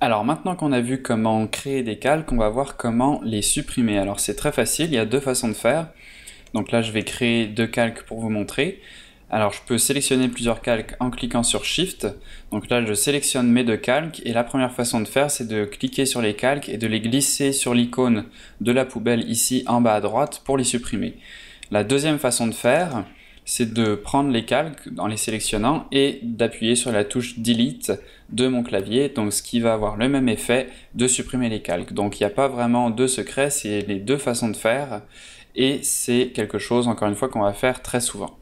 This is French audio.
Alors maintenant qu'on a vu comment créer des calques, on va voir comment les supprimer. Alors c'est très facile, il y a deux façons de faire. Donc là je vais créer deux calques pour vous montrer. Alors je peux sélectionner plusieurs calques en cliquant sur Shift. Donc là je sélectionne mes deux calques et la première façon de faire c'est de cliquer sur les calques et de les glisser sur l'icône de la poubelle ici en bas à droite pour les supprimer. La deuxième façon de faire, c'est de prendre les calques en les sélectionnant et d'appuyer sur la touche Delete de mon clavier, donc ce qui va avoir le même effet de supprimer les calques. Donc il n'y a pas vraiment de secret, c'est les deux façons de faire et c'est quelque chose encore une fois qu'on va faire très souvent.